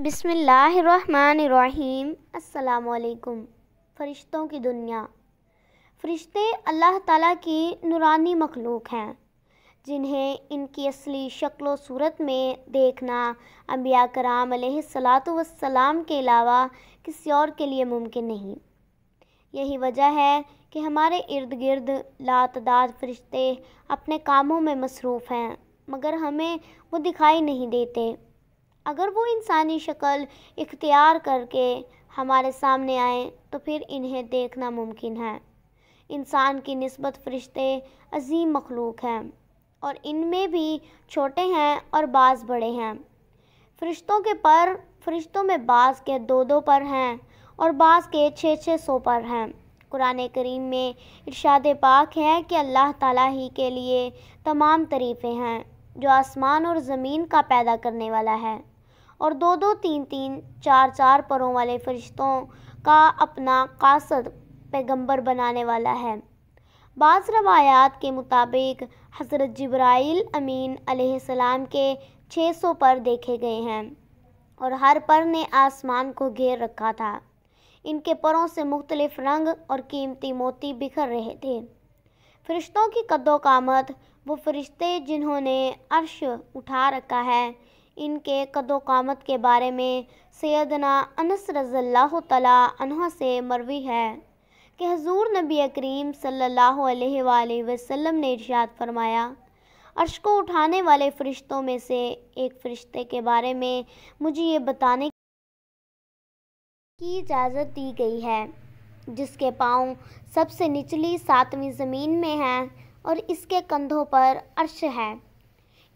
बिसमीम् अल्लाम फ़रिश्तों की दुनिया फ़रिश्ते अल्लाह ताला की नूरानी मखलूक हैं जिन्हें इनकी असली शक्ल सूरत में देखना अम्बिया कराम सलाम के अलावा किसी और के लिए मुमकिन नहीं यही वजह है कि हमारे इर्द गिर्द लातदाद फ़रिश्ते अपने कामों में मसरूफ़ हैं मगर हमें वो दिखाई नहीं देते अगर वो इंसानी शक्ल इख्तियार करके हमारे सामने आए तो फिर इन्हें देखना मुमकिन है इंसान की नस्बत फरिश्ते अजीम मखलूक हैं और इनमें भी छोटे हैं और बाज़ बड़े हैं फरिश्तों के पर फरिश्तों में बाज़ के दो दो पर हैं और बाज़ के छः छः सौ पर हैं कुरान करीम में इरशाद पाक है कि अल्लाह ताला ही के लिए तमाम तरीफे हैं जो आसमान और ज़मीन का पैदा करने वाला है और दो दो तीन तीन चार चार परों वाले फरिश्तों का अपना कासद पैगंबर बनाने वाला है बाज़ रवायात के मुताबिक हज़रत जब्राइल अमीन अलैहिस्सलाम के 600 पर देखे गए हैं और हर पर ने आसमान को घेर रखा था इनके परों से मुख्तलिफ रंग और कीमती मोती बिखर रहे थे फरिश्तों की कदोकामत वो फरिश्ते जिन्होंने अर्श उठा रखा है इनके कदोकामत के बारे में सैदना अनस रज़ल्ला तला से मरवी है कि हजूर नबी करीम सल्ला वसम ने इर्शाद फरमाया अर्श को उठाने वाले फ़रिश्तों में से एक फ़रिश्ते के बारे में मुझे ये बताने की इजाज़त दी गई है जिसके पाँव सबसे निचली सातवीं ज़मीन में हैं और इसके कंधों पर अर्श है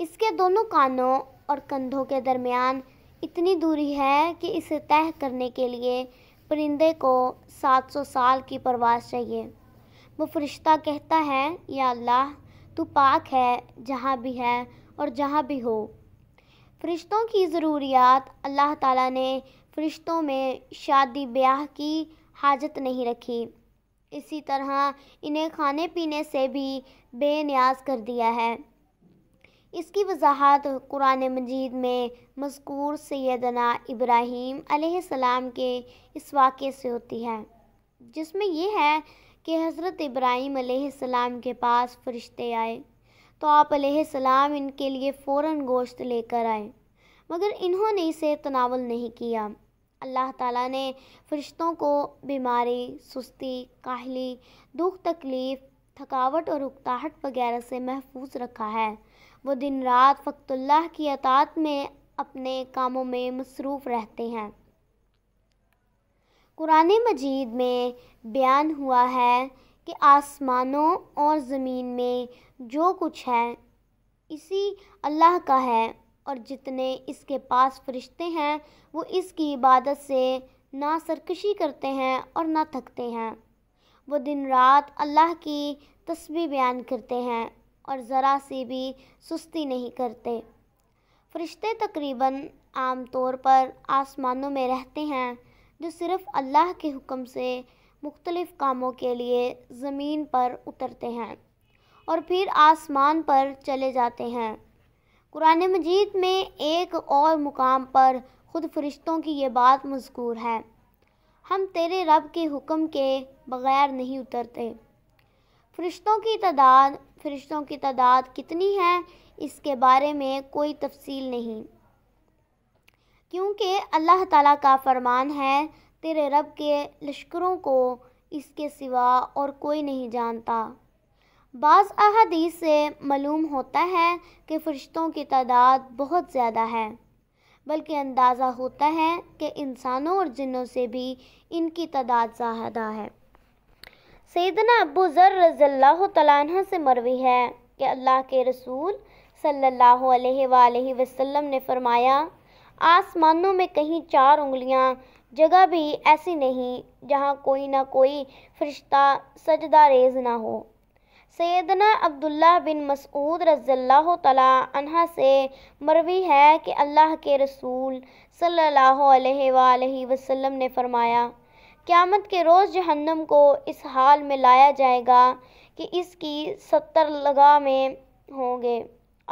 इसके दोनों कानों और कंधों के दरमियान इतनी दूरी है कि इसे तय करने के लिए परिंदे को 700 साल की परवास चाहिए वो फरिश्ता कहता है या अल्लाह तू पाक है जहाँ भी है और जहाँ भी हो फरिश्तों की ज़रूरियात अल्लाह ताला ने फरिश्तों में शादी ब्याह की हाजत नहीं रखी इसी तरह इन्हें खाने पीने से भी बेनियाज कर दिया है इसकी वजाहत कुरान मजीद में मजकूर सैदना इब्राहीम सलाम के इस वाक़े से होती है जिसमें यह है कि हज़रत इब्राहीम सलाम के पास फरिश्ते आए तो आप सलाम इनके लिए फ़ौर गोश्त लेकर आए मगर इन्होंने इसे तनावल नहीं किया अल्लाह ताला ने फरिश्तों को बीमारी सुस्ती काहली दुख तकलीफ़ थकावट और उकताहट वगैरह से महफूज रखा है वो दिन रात फ़क्तुल्लाह की अतात में अपने कामों में मसरूफ़ रहते हैं कुरान मजीद में बयान हुआ है कि आसमानों और ज़मीन में जो कुछ है इसी अल्लाह का है और जितने इसके पास फरिश्ते हैं वो इसकी इबादत से ना सरकशी करते हैं और ना थकते हैं वो दिन रात अल्लाह की तस्वीर बयान करते हैं और ज़रा सी भी सुस्ती नहीं करते फरिश्ते तकरीबन आम तौर पर आसमानों में रहते हैं जो सिर्फ़ अल्लाह के हुक्म से मुख्तलिफ़ कामों के लिए ज़मीन पर उतरते हैं और फिर आसमान पर चले जाते हैं कुरान मजीद में एक और मुकाम पर ख़ुद फरिश्तों की ये बात मजकूर है हम तेरे रब के हुक्म के बगैर नहीं उतरते फरिश्तों की तादाद फरिश्तों की तादाद कितनी है इसके बारे में कोई तफसील नहीं क्योंकि अल्लाह ताला का फरमान है तेरे रब के लश्करों को इसके सिवा और कोई नहीं जानता बाज़ अहादीस से मालूम होता है कि फ़रिश्तों की तादाद बहुत ज़्यादा है बल्कि अंदाज़ा होता है कि इंसानों और जिनों से भी इनकी तादाद ज़्यादा है सैदना अबू ज़र रज़ल्ला तला से मरवी है कि अल्लाह के रसूल सल्लल्लाहु अलैहि वसल्लम ने फरमाया आसमानों में कहीं चार उंगलियां जगह भी ऐसी नहीं जहां कोई ना कोई फरिश्ता सजदा रेज ना हो सैदना अब्दुल्ला बिन मसूद रज़ील् तला से मरवी है कि अल्लाह के रसूल सल्लल्लाहु अलैहि वसल्लम ने फरमाया क़्यामत के रोज़ जहन्नम को इस हाल में लाया जाएगा कि इसकी सत्तर लगामें होंगे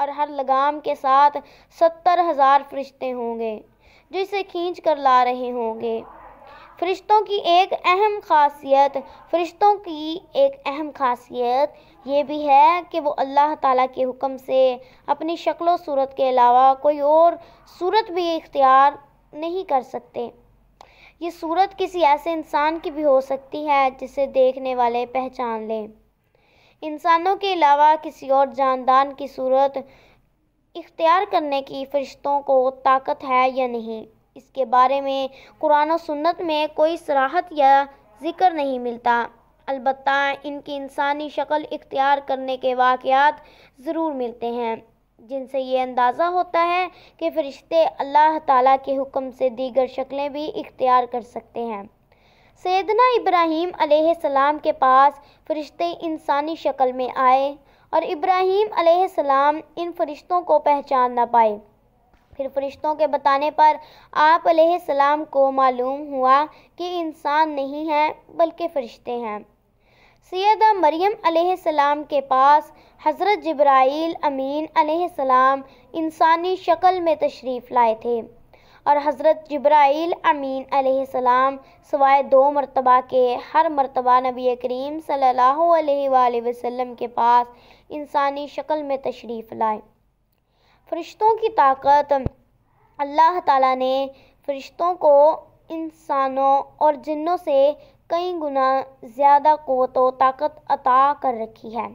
और हर लगाम के साथ सत्तर हज़ार फरिश्ते होंगे जो इसे खींच कर ला रहे होंगे फरिश्तों की एक अहम खासियत फरिश्तों की एक अहम खासियत ये भी है कि वो अल्लाह ताला के हुक्म से अपनी शक्ल सूरत के अलावा कोई और सूरत भी इख्तियार नहीं कर सकते ये सूरत किसी ऐसे इंसान की भी हो सकती है जिसे देखने वाले पहचान लें इंसानों के अलावा किसी और जानदार की सूरत इख्तियार करने की फरिश्तों को ताकत है या नहीं इसके बारे में कुरान और सुन्नत में कोई सराहत या जिक्र नहीं मिलता अलबत् इनकी इंसानी शक्ल इख्तियार करने के वाक़ ज़रूर मिलते हैं जिनसे ये अंदाज़ा होता है कि फ़रिश्ते अल्लाह ताला के हुक्म से दीगर शक्लें भी इख्तियार कर सकते हैं सैदना इब्राहीम सलाम के पास फ़रिश्ते इंसानी शक्ल में आए और इब्राहीम सलाम इन फ़रिश्तों को पहचान ना पाए फिर फरिश्तों के बताने पर आप सलाम को मालूम हुआ कि इंसान नहीं है बल्कि फ़रिश्ते हैं सैद मरियम सलाम के पास हज़रत जब्राइल अमीन सलाम इंसानी शक्ल में तशरीफ़ लाए थे और हज़रत जब्राइल अमीन सलाम सवाए दो मरतबा के हर मरतबा नबी करीम सल्लल्लाहु अलैहि वसल्लम के पास इंसानी शक्ल में तशरीफ़ लाए फरिश्तों की ताकत अल्लाह ताला ने फरिश्तों को इंसानों और जिन्नों से कई गुना ज़्यादा कोत ताकत अता कर रखी है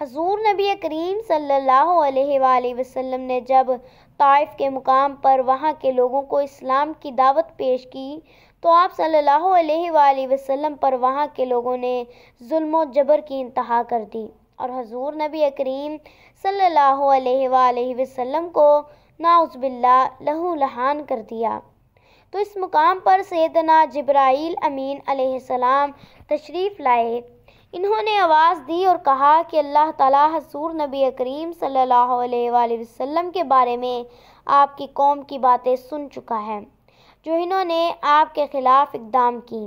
हजूर नबी करीम सल्लल्लाहु अलैहि वसल्लम ने जब ताइफ के मुकाम पर वहाँ के लोगों को इस्लाम की दावत पेश की तो आप सल्लल्लाहु अलैहि वसल्लम पर वहाँ के लोगों ने जुल्म जबर की इंतहा कर दी और हजूर नबी करीम सल्लाम को नाउज़बिल्ला लहू लहान कर दिया तो इस मुकाम पर सैदना जब्राइल अमीन अलैहिस्सलाम तशरीफ़ लाए इन्होंने आवाज़ दी और कहा कि अल्लाह ताला हजूर नबी करीम सल्लल्लाहु वसम के बारे में आपकी कौम की बातें सुन चुका है जो इन्होंने आपके ख़िलाफ़ इकदाम की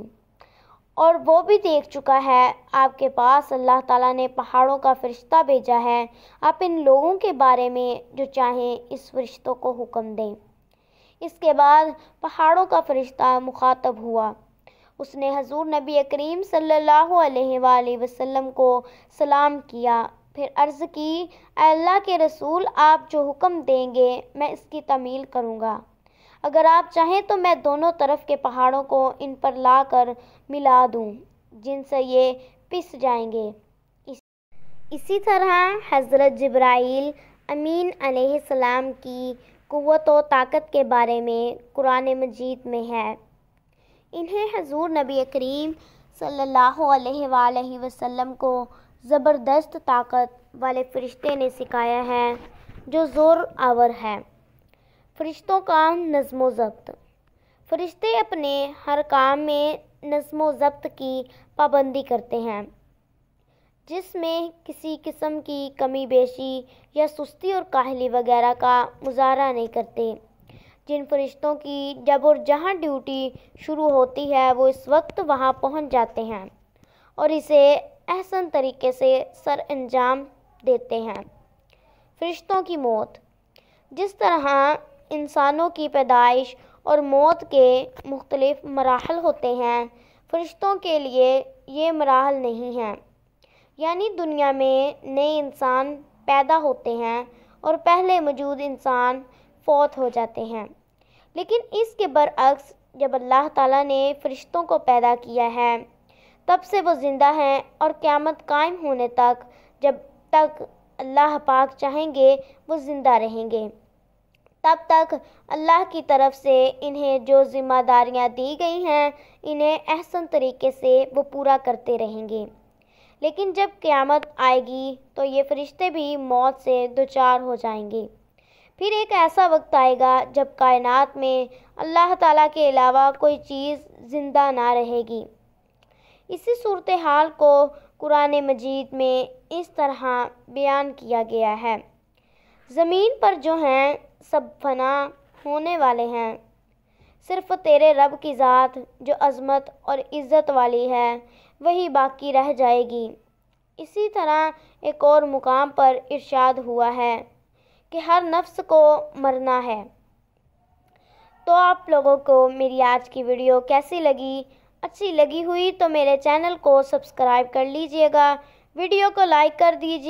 और वो भी देख चुका है आपके पास अल्लाह ताला ने पहाड़ों का फरिश्ता भेजा है आप इन लोगों के बारे में जो चाहें इस फरिश्तों को हुक्म दें इसके बाद पहाड़ों का फरिश्ता मुखातब हुआ उसने हजूर नबी करीम सल्लल्लाहु अलैहि वसल्लम को सलाम किया फिर अर्ज़ की अल्लाह के रसूल आप जो हुक्म देंगे मैं इसकी तमील करूँगा अगर आप चाहें तो मैं दोनों तरफ के पहाड़ों को इन पर लाकर मिला दूँ जिनसे ये पिस जाएंगे इसी तरह हज़रत जब्राइल अमीन सलाम की क़वत और ताकत के बारे में कुरान मजीद में है इन्हें हजूर नबी करीम सल्लल्लाहु अलैहि वसल्लम को ज़बरदस्त ताकत वाले फ़रिश्ते ने सिखाया है जो ज़ोर आवर है फ़रिश्तों का नज़म ज़ब्त फ़रिश्ते अपने हर काम में नस्मो ज़ब्त की पाबंदी करते हैं जिसमें किसी किस्म की कमी बेशी या सुस्ती और काहली वगैरह का मुजाहरा नहीं करते जिन फरिश्तों की जब और जहाँ ड्यूटी शुरू होती है वो इस वक्त वहाँ पहुँच जाते हैं और इसे एहसन तरीके से सर अंजाम देते हैं फरिश्तों की मौत जिस तरह इंसानों की पैदाइश और मौत के मुख्तलिफ मराहल होते हैं फरिश्तों के लिए ये मराहल नहीं हैं यानी दुनिया में नए इंसान पैदा होते हैं और पहले मौजूद इंसान फौत हो जाते हैं लेकिन इसके बरअक्स जब अल्लाह ताला ने फरिश्तों को पैदा किया है तब से वो ज़िंदा हैं और क़्यामत कायम होने तक जब तक अल्लाह पाक चाहेंगे वो ज़िंदा रहेंगे तब तक अल्लाह की तरफ से इन्हें जो ज़िम्मेदारियाँ दी गई हैं इन्हें एहसन तरीके से वो पूरा करते रहेंगे लेकिन जब क़्यामत आएगी तो ये फरिश्ते भी मौत से चार हो जाएंगे फिर एक ऐसा वक्त आएगा जब कायनात में अल्लाह ताला के अलावा कोई चीज़ ज़िंदा ना रहेगी इसी सूरत हाल को कुरान मजीद में इस तरह बयान किया गया है ज़मीन पर जो हैं सब फना होने वाले हैं सिर्फ तेरे रब की ज़ात जो अजमत और इज़्ज़त वाली है वही बाकी रह जाएगी इसी तरह एक और मुकाम पर इरशाद हुआ है कि हर नफ्स को मरना है तो आप लोगों को मेरी आज की वीडियो कैसी लगी अच्छी लगी हुई तो मेरे चैनल को सब्सक्राइब कर लीजिएगा वीडियो को लाइक कर दीजिए